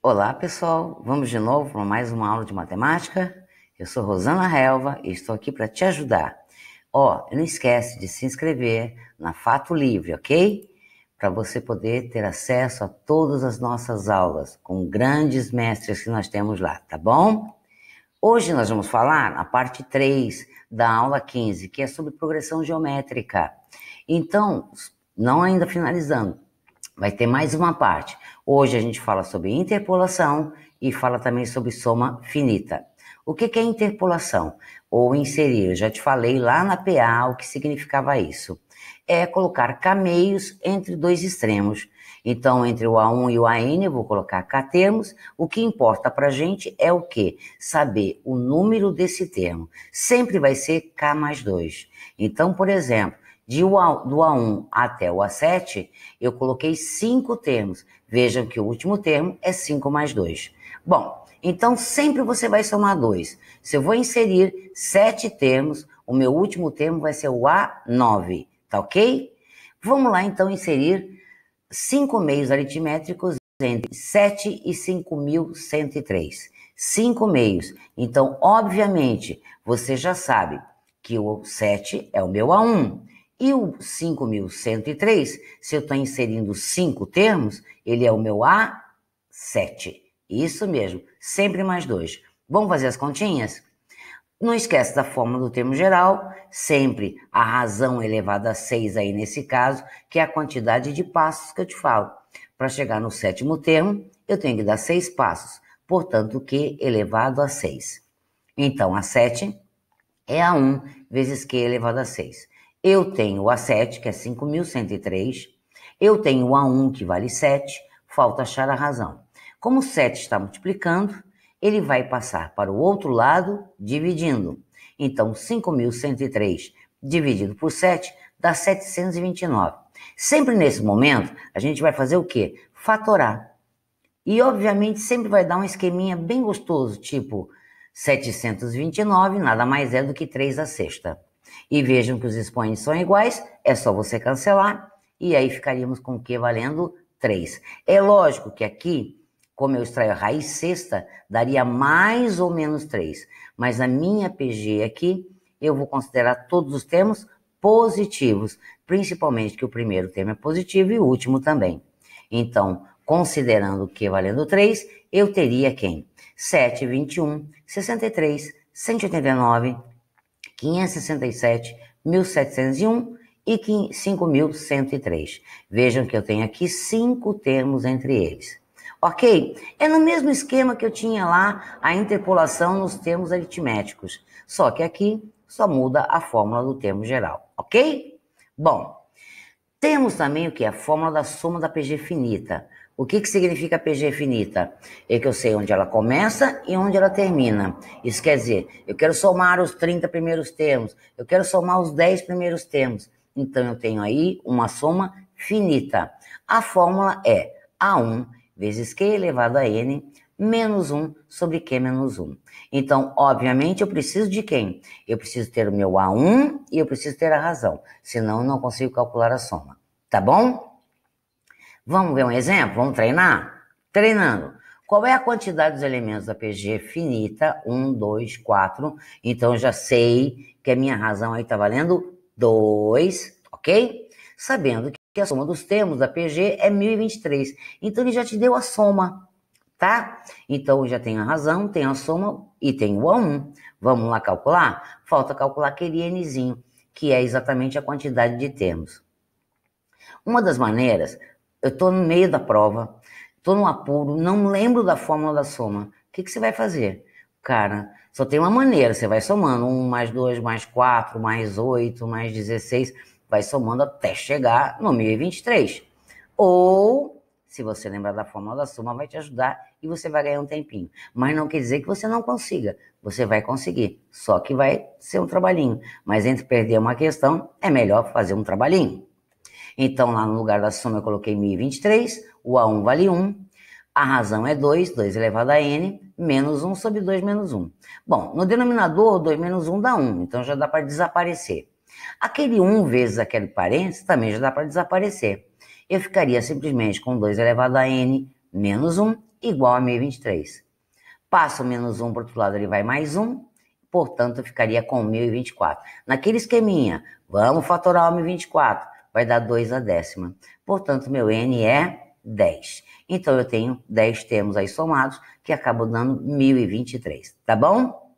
Olá pessoal, vamos de novo para mais uma aula de matemática? Eu sou Rosana Relva e estou aqui para te ajudar. Ó, oh, não esquece de se inscrever na Fato Livre, ok? Para você poder ter acesso a todas as nossas aulas com grandes mestres que nós temos lá, tá bom? Hoje nós vamos falar a parte 3 da aula 15, que é sobre progressão geométrica. Então, não ainda finalizando, vai ter mais uma parte. Hoje a gente fala sobre interpolação e fala também sobre soma finita. O que, que é interpolação? Ou inserir, eu já te falei lá na PA o que significava isso. É colocar cameios entre dois extremos. Então, entre o A1 e o AN, eu vou colocar K termos. O que importa para a gente é o quê? Saber o número desse termo. Sempre vai ser K mais 2. Então, por exemplo, de do A1 até o A7, eu coloquei cinco termos. Vejam que o último termo é 5 mais 2. Bom, então sempre você vai somar 2. Se eu vou inserir sete termos, o meu último termo vai ser o A9, tá ok? Vamos lá então inserir cinco meios aritmétricos entre 7 e 5.103. Cinco meios. Então, obviamente, você já sabe que o 7 é o meu A1. E o 5.103, se eu estou inserindo cinco termos, ele é o meu A7. Isso mesmo, sempre mais dois. Vamos fazer as continhas? Não esquece da fórmula do termo geral, sempre a razão elevada a 6 aí nesse caso, que é a quantidade de passos que eu te falo. Para chegar no sétimo termo, eu tenho que dar seis passos, portanto, Q elevado a 6. Então, a 7 é a 1 vezes Q elevado a 6. Eu tenho o A7, que é 5.103. Eu tenho o A1, que vale 7. Falta achar a razão. Como 7 está multiplicando, ele vai passar para o outro lado dividindo. Então, 5.103 dividido por 7 dá 729. Sempre nesse momento, a gente vai fazer o quê? Fatorar. E, obviamente, sempre vai dar um esqueminha bem gostoso, tipo 729 nada mais é do que 3 a sexta e vejam que os expoentes são iguais, é só você cancelar e aí ficaríamos com o Q valendo 3. É lógico que aqui, como eu extraio a raiz sexta, daria mais ou menos 3, mas na minha PG aqui, eu vou considerar todos os termos positivos, principalmente que o primeiro termo é positivo e o último também. Então, considerando o Q valendo 3, eu teria quem? 7, 21, 63, 189, 567.701 e 5.103. Vejam que eu tenho aqui cinco termos entre eles. Ok? É no mesmo esquema que eu tinha lá a interpolação nos termos aritméticos, só que aqui só muda a fórmula do termo geral, ok? Bom, temos também o que? A fórmula da soma da PG finita. O que, que significa PG finita? É que eu sei onde ela começa e onde ela termina. Isso quer dizer, eu quero somar os 30 primeiros termos, eu quero somar os 10 primeiros termos. Então, eu tenho aí uma soma finita. A fórmula é A1 vezes Q elevado a N menos 1 sobre Q menos 1. Então, obviamente, eu preciso de quem? Eu preciso ter o meu A1 e eu preciso ter a razão, senão eu não consigo calcular a soma. Tá bom? Vamos ver um exemplo? Vamos treinar? Treinando. Qual é a quantidade dos elementos da PG finita? Um, dois, quatro. Então já sei que a minha razão aí está valendo 2, ok? Sabendo que a soma dos termos da PG é 1023. Então ele já te deu a soma, tá? Então já tem a razão, tem a soma e tem o A1. Vamos lá calcular? Falta calcular aquele nzinho, que é exatamente a quantidade de termos. Uma das maneiras eu estou no meio da prova, estou no apuro, não lembro da fórmula da soma. O que, que você vai fazer? Cara, só tem uma maneira, você vai somando 1 mais 2, mais 4, mais 8, mais 16, vai somando até chegar no 1023. Ou, se você lembrar da fórmula da soma, vai te ajudar e você vai ganhar um tempinho. Mas não quer dizer que você não consiga, você vai conseguir, só que vai ser um trabalhinho. Mas entre perder uma questão, é melhor fazer um trabalhinho. Então, lá no lugar da soma, eu coloquei 1023, o A1 vale 1, a razão é 2, 2 elevado a n, menos 1 sobre 2 menos 1. Bom, no denominador, 2 menos 1 dá 1, então já dá para desaparecer. Aquele 1 vezes aquele parênteses também já dá para desaparecer. Eu ficaria simplesmente com 2 elevado a n menos 1 igual a 1023. Passa o menos 1 para o outro lado, ele vai mais 1, portanto, eu ficaria com 1024. Naquele esqueminha, vamos fatorar o 1024 vai dar 2 à décima. Portanto, meu N é 10. Então, eu tenho 10 termos aí somados, que acabam dando 1023, tá bom?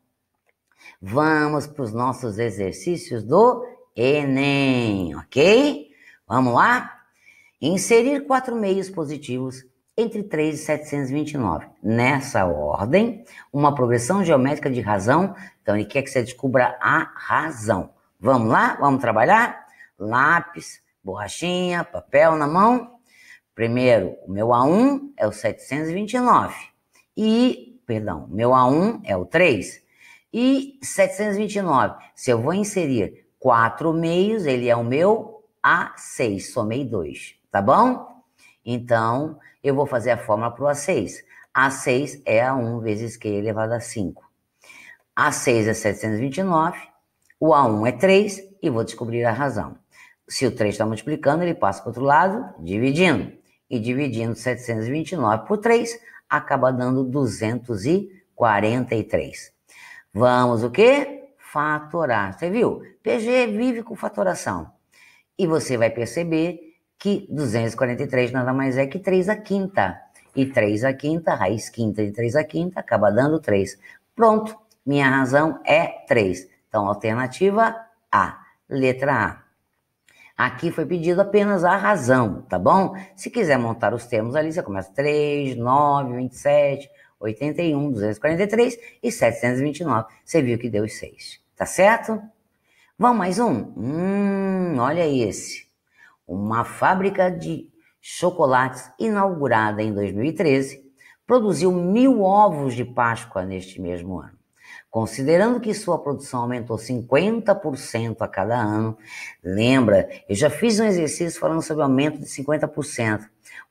Vamos para os nossos exercícios do Enem, ok? Vamos lá? Inserir quatro meios positivos entre 3 e 729. Nessa ordem, uma progressão geométrica de razão. Então, ele quer que você descubra a razão. Vamos lá? Vamos trabalhar? Lápis, borrachinha, papel na mão. Primeiro, o meu A1 é o 729. E, perdão, meu A1 é o 3. E 729, se eu vou inserir quatro meios, ele é o meu A6, somei dois, tá bom? Então, eu vou fazer a fórmula para o A6. A6 é A1 vezes Q elevado a 5. A6 é 729, o A1 é 3 e vou descobrir a razão se o 3 está multiplicando, ele passa para o outro lado, dividindo. E dividindo 729 por 3, acaba dando 243. Vamos o quê? Fatorar. Você viu? PG vive com fatoração. E você vai perceber que 243 nada mais é que 3 a quinta. E 3 a quinta, raiz quinta de 3 a quinta, acaba dando 3. Pronto, minha razão é 3. Então, alternativa A, letra A. Aqui foi pedido apenas a razão, tá bom? Se quiser montar os termos ali, você começa 3, 9, 27, 81, 243 e 729. Você viu que deu os 6, tá certo? Vamos mais um? Hum, olha esse. Uma fábrica de chocolates inaugurada em 2013 produziu mil ovos de Páscoa neste mesmo ano. Considerando que sua produção aumentou 50% a cada ano, lembra, eu já fiz um exercício falando sobre aumento de 50%.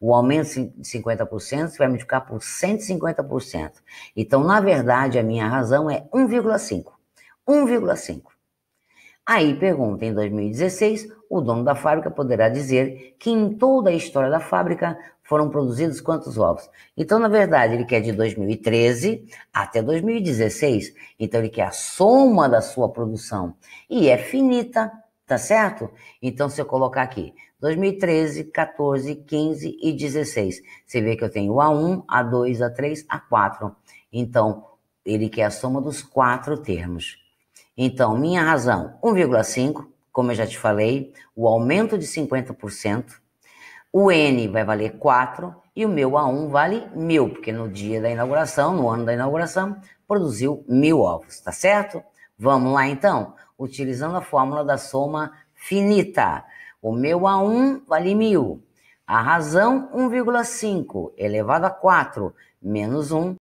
O aumento de 50% vai multiplicar por 150%. Então, na verdade, a minha razão é 1,5. 1,5. Aí pergunta, em 2016, o dono da fábrica poderá dizer que em toda a história da fábrica foram produzidos quantos ovos. Então, na verdade, ele quer de 2013 até 2016. Então, ele quer a soma da sua produção. E é finita, tá certo? Então, se eu colocar aqui 2013, 14, 15 e 16, você vê que eu tenho A1, A2, A3, A4. Então, ele quer a soma dos quatro termos. Então, minha razão, 1,5, como eu já te falei, o aumento de 50%, o N vai valer 4 e o meu A1 vale 1000 porque no dia da inauguração, no ano da inauguração, produziu 1000 ovos, tá certo? Vamos lá então, utilizando a fórmula da soma finita. O meu A1 vale 1000 A razão, 1,5 elevado a 4 menos 1